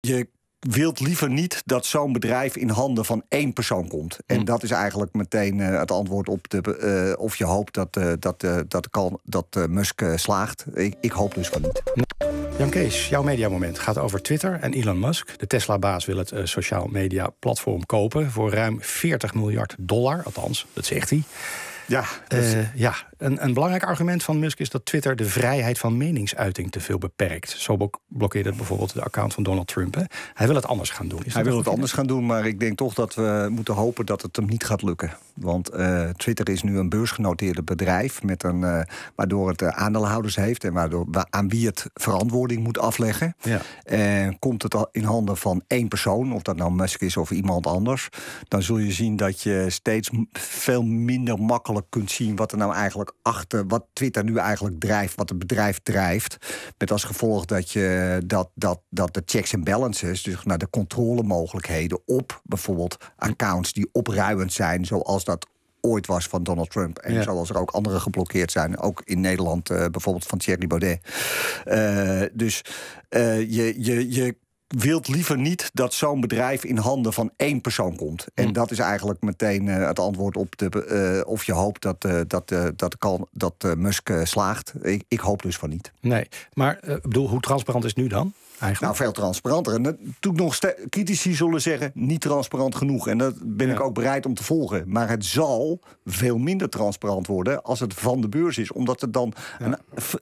je wilt liever niet dat zo'n bedrijf in handen van één persoon komt. En hmm. dat is eigenlijk meteen eh, het antwoord op de, eh, of je hoopt dat, eh, dat, dat, kan, dat Musk slaagt. Ik, ik, hoop dus van niet. Jan Kees, jouw mediamoment gaat over Twitter en Elon Musk. De Tesla-baas wil het sociaal media platform kopen voor ruim 40 miljard dollar. Althans, dat zegt hij. Ja, eh, ja. Een, een, belangrijk argument van Musk is dat Twitter de vrijheid van meningsuiting te veel beperkt. Zo blokkeert het bijvoorbeeld de account van Donald Trump. Hè? Hij wil het anders gaan doen. Hij wil het anders gaan doen, maar ik denk toch dat we moeten hopen dat het hem niet gaat lukken. Want eh, Twitter is nu een beursgenoteerde bedrijf met een, eh, waardoor het aandeelhouders heeft en waardoor, aan wie het verantwoording moet afleggen. Ja. komt het al in handen van één persoon, of dat nou Musk is of iemand anders, dan zul je zien dat je steeds veel minder makkelijk makkelijk kunt zien wat er nou eigenlijk achter, wat Twitter nu eigenlijk drijft, wat het bedrijf drijft. Met als gevolg dat, je, dat, dat, dat de checks en balances, dus naar de controlemogelijkheden op bijvoorbeeld accounts die opruimend zijn, zoals dat ooit was van Donald Trump. En zoals er ook andere geblokkeerd zijn. Ook in Nederland eh, bijvoorbeeld van Thierry Baudet. Eh, dus eh, je, je, je wilt liever niet dat zo'n bedrijf in handen van één persoon komt. En hmm. dat is eigenlijk meteen eh, het antwoord op de, uh, of je hoopt dat, uh, dat, dat, kan, dat Musk slaagt. Ik, ik, hoop dus van niet. Nee, maar bedoel, hoe transparant is nu dan? Eigenlijk? Nou, veel transparanter. En toen nog critici zullen zeggen, niet transparant genoeg. En dat ben ik ook bereid om te volgen. Maar het zal veel minder transparant worden als het van de beurs is. Omdat het dan eh,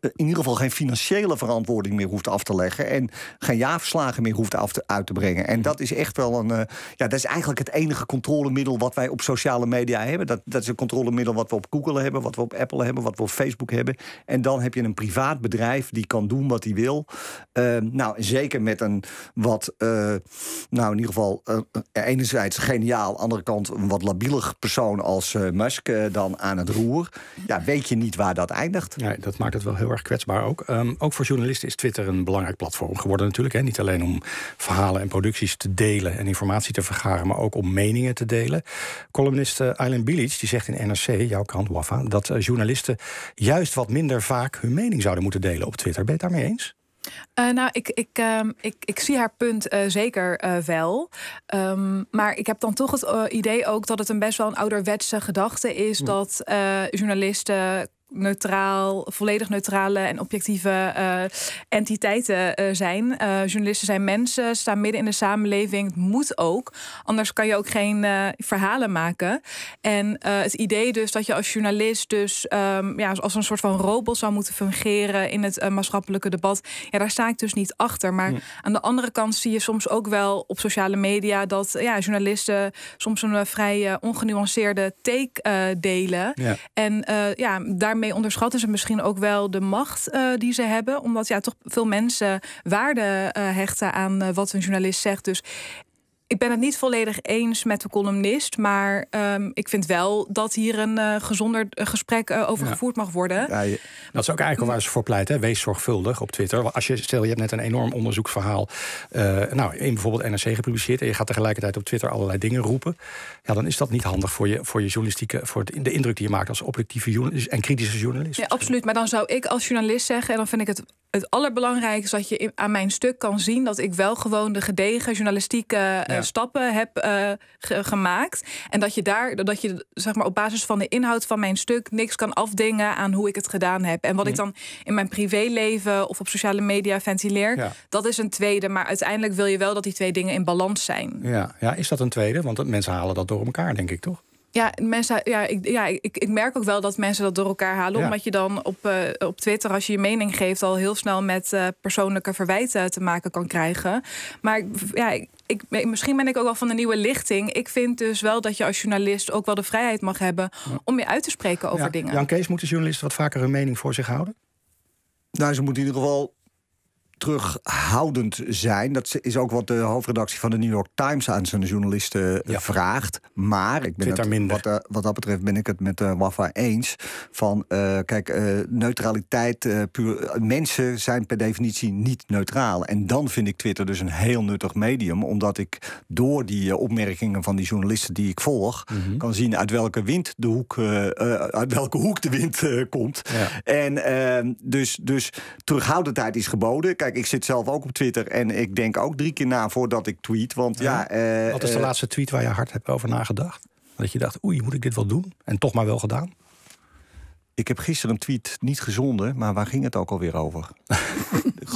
in ieder geval geen financiële verantwoording meer hoeft af te leggen. En geen jaarverslagen meer hoeft af te, uit te brengen. En dat is echt wel een... Eh, ja, dat is eigenlijk het enige controlemiddel wat wij op sociale media hebben. Dat, dat is een controlemiddel wat we op Google hebben, wat we op Apple hebben, wat we op Facebook hebben. En dan heb je een privaat bedrijf die kan doen wat hij wil. Uh, nou, zeker met een wat, eh, nou in ieder geval, eh, eh, enerzijds geniaal, andere kant een wat labielig persoon als Musk dan aan het roer. Ja, weet je niet waar dat eindigt. Ja, dat maakt het wel heel erg kwetsbaar ook. Ehm, ook voor journalisten is Twitter een belangrijk platform geworden natuurlijk. Hè? Niet alleen om verhalen en producties te delen en informatie te vergaren, maar ook om meningen te delen. Columnist Eileen Bilic, die zegt in NRC, jouw kant Wafa, dat journalisten juist wat minder vaak hun mening zouden moeten delen op Twitter. Ben je het daarmee eens? Eh, nou, ik, ik, ehm, ik, ik zie haar punt eh, zeker eh, wel. Ehm, maar ik heb dan toch het idee ook dat het een best wel een ouderwetse gedachte is hmm. dat journalisten neutraal, volledig neutrale en objectieve eh, entiteiten eh, zijn. Eh, journalisten zijn mensen, staan midden in de samenleving. Het moet ook. Anders kan je ook geen verhalen maken. En het idee dus dat je als journalist dus ehm, ja, als een soort van robot zou moeten fungeren in het maatschappelijke debat. Ja, daar sta ik dus niet achter. Maar aan de andere kant zie je soms ook wel op sociale media dat ja, journalisten soms een vrij ongenuanceerde take delen. En ja, daar daarmee onderschatten ze misschien ook wel de macht eh, die ze hebben. Omdat ja, toch veel mensen waarde eh, hechten aan eh, wat een journalist zegt. Dus ik ben het niet volledig eens met de columnist. Maar ehm, ik vind wel dat hier een eh, gezonder eh, gesprek eh, over gevoerd mag worden. Ja, dat is ook eigenlijk waar ze voor pleit. Wees zorgvuldig op Twitter. Als je, stel, je hebt net een enorm onderzoeksverhaal. nou, in bijvoorbeeld NRC gepubliceerd. En je gaat tegelijkertijd op Twitter allerlei dingen roepen. Ja, dan is dat niet handig voor je, voor je journalistieke. voor de indruk die je maakt als objectieve en kritische journalist. Ja, absoluut. Maar dan zou ik als journalist zeggen. en dan vind ik het het allerbelangrijkste dat je aan mijn stuk kan zien dat ik wel gewoon de gedegen journalistieke eh, stappen heb eh, gemaakt. En dat je daar, dat je zeg maar op basis van de inhoud van mijn stuk niks kan afdingen aan hoe ik het gedaan heb. En wat ik mhm. dan in mijn privéleven of op sociale media ventileer, dat is een tweede. Maar uiteindelijk wil je wel dat die twee dingen in balans zijn. Ja, ja is dat een tweede? Want mensen halen dat door elkaar, denk ik toch? Ja, mensen, ja, ik, ja ik, ik merk ook wel dat mensen dat door elkaar halen. Omdat je dan op, eh, op Twitter, als je je mening geeft, al heel snel met eh, persoonlijke verwijten te maken kan krijgen. Maar ja, ik, misschien ben ik ook wel van de nieuwe lichting. Ik vind dus wel dat je als journalist ook wel de vrijheid mag hebben om je uit te spreken over ja, dingen. Jan Kees, moeten journalisten wat vaker hun mening voor zich houden? Nou, ze moeten in ieder geval terughoudend zijn. Dat is ook wat de hoofdredactie van de New York Times aan zijn journalisten eh, vraagt. Maar ik ben het, wat, eh, wat, dat betreft ben ik het met uh, Wafa eens. Van kijk, neutraliteit, mensen zijn per definitie niet neutraal. En dan vind ik Twitter dus een heel nuttig medium. Omdat ik door die opmerkingen van die journalisten die ik volg, mhm. kan zien uit welke wind de hoek, uit welke hoek de wind komt. En ehm, dus, dus terughoudendheid is geboden. Kijk, Kijk, ik zit zelf ook op Twitter en ik denk ook drie keer na voordat ik tweet. Want ja, eh, Wat is de eh, laatste tweet waar je hard hebt over nagedacht? Dat je dacht, oei, moet ik dit wel doen? En toch maar wel gedaan? Ik heb gisteren een tweet niet gezonden, maar waar ging het ook alweer over?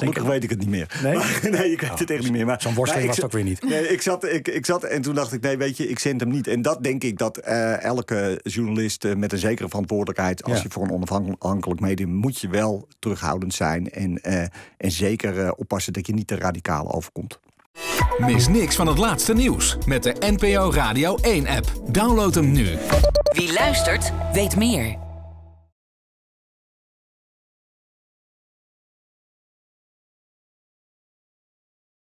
Gelukkig weet ik het niet meer. Nee, maar, nee ik weet het echt oh, niet meer. Zo'n worsteling was het ook weer niet. Nee, ik, zat, ik, ik zat en toen dacht ik, nee, weet je, ik zend hem niet. En dat denk ik dat eh, elke journalist eh, met een zekere verantwoordelijkheid... als je voor een onafhankelijk medium moet je wel terughoudend zijn... en, eh, en zeker oppassen dat je niet te radicaal overkomt. Mis niks van het laatste nieuws met de NPO Radio 1-app. Download hem nu. Wie luistert, weet meer.